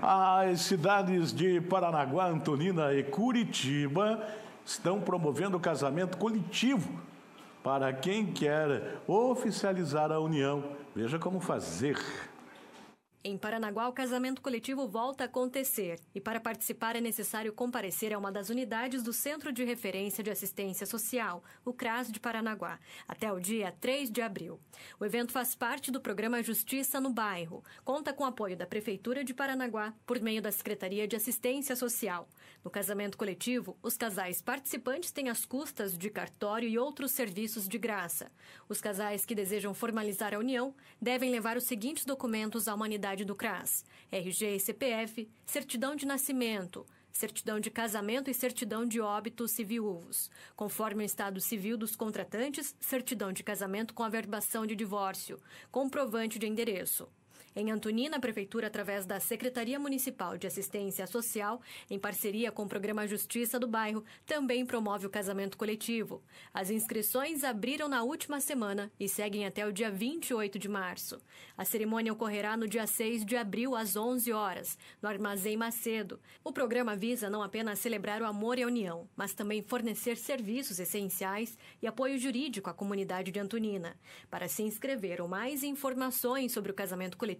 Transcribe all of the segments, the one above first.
As cidades de Paranaguá, Antonina e Curitiba estão promovendo o casamento coletivo para quem quer oficializar a união. Veja como fazer. Em Paranaguá, o casamento coletivo volta a acontecer e para participar é necessário comparecer a uma das unidades do Centro de Referência de Assistência Social, o CRAS de Paranaguá, até o dia 3 de abril. O evento faz parte do programa Justiça no Bairro. Conta com o apoio da Prefeitura de Paranaguá por meio da Secretaria de Assistência Social. No casamento coletivo, os casais participantes têm as custas de cartório e outros serviços de graça. Os casais que desejam formalizar a união devem levar os seguintes documentos à humanidade identidade do CRAS, RG e CPF, certidão de nascimento, certidão de casamento e certidão de óbito se viúvos, conforme o estado civil dos contratantes, certidão de casamento com averbação de divórcio, comprovante de endereço. Em Antonina, a Prefeitura, através da Secretaria Municipal de Assistência Social, em parceria com o Programa Justiça do Bairro, também promove o casamento coletivo. As inscrições abriram na última semana e seguem até o dia 28 de março. A cerimônia ocorrerá no dia 6 de abril, às 11 horas, no Armazém Macedo. O programa visa não apenas celebrar o amor e a união, mas também fornecer serviços essenciais e apoio jurídico à comunidade de Antonina. Para se inscrever ou mais informações sobre o casamento coletivo,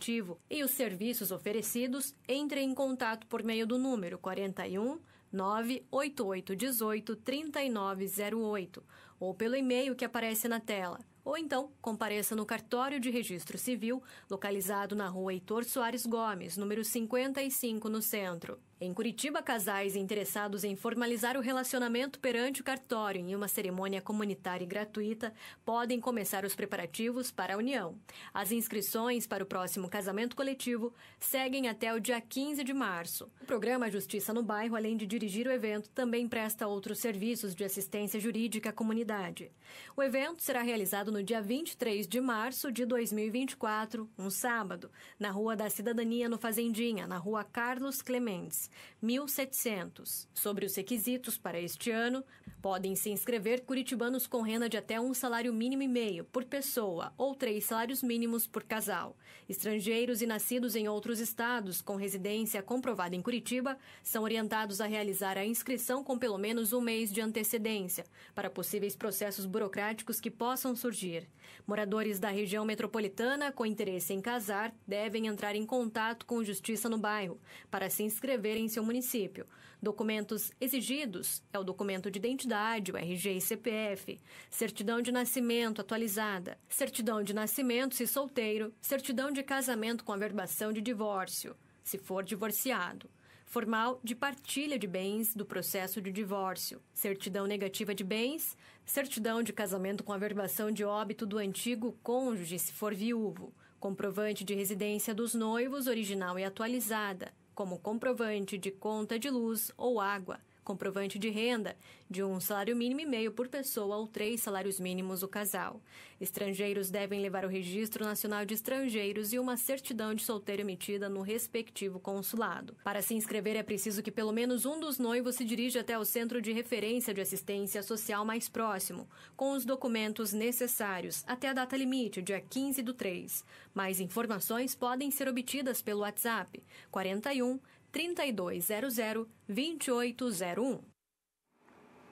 e os serviços oferecidos, entre em contato por meio do número 41 98818 3908 ou pelo e-mail que aparece na tela. Ou então, compareça no cartório de registro civil, localizado na rua Heitor Soares Gomes, número 55, no centro. Em Curitiba, casais interessados em formalizar o relacionamento perante o cartório em uma cerimônia comunitária e gratuita podem começar os preparativos para a união. As inscrições para o próximo casamento coletivo seguem até o dia 15 de março. O programa Justiça no Bairro, além de dirigir o evento, também presta outros serviços de assistência jurídica à comunidade. O evento será realizado no dia 23 de março de 2024, um sábado, na Rua da Cidadania, no Fazendinha, na Rua Carlos Clementes. 1.700. Sobre os requisitos para este ano, podem se inscrever curitibanos com renda de até um salário mínimo e meio por pessoa ou três salários mínimos por casal. Estrangeiros e nascidos em outros estados com residência comprovada em Curitiba são orientados a realizar a inscrição com pelo menos um mês de antecedência para possíveis processos burocráticos que possam surgir. Moradores da região metropolitana com interesse em casar devem entrar em contato com Justiça no bairro para se inscrever em seu município. Documentos exigidos é o documento de identidade, o RG e CPF, certidão de nascimento atualizada, certidão de nascimento se solteiro, certidão de casamento com averbação de divórcio, se for divorciado formal de partilha de bens do processo de divórcio, certidão negativa de bens, certidão de casamento com averbação de óbito do antigo cônjuge se for viúvo, comprovante de residência dos noivos original e atualizada, como comprovante de conta de luz ou água comprovante de renda, de um salário mínimo e meio por pessoa ou três salários mínimos o casal. Estrangeiros devem levar o Registro Nacional de Estrangeiros e uma certidão de solteiro emitida no respectivo consulado. Para se inscrever, é preciso que pelo menos um dos noivos se dirija até o centro de referência de assistência social mais próximo, com os documentos necessários, até a data limite, dia 15 do 3. Mais informações podem ser obtidas pelo WhatsApp 41 3200 2801.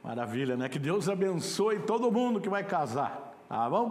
Maravilha, né? Que Deus abençoe todo mundo que vai casar, tá bom?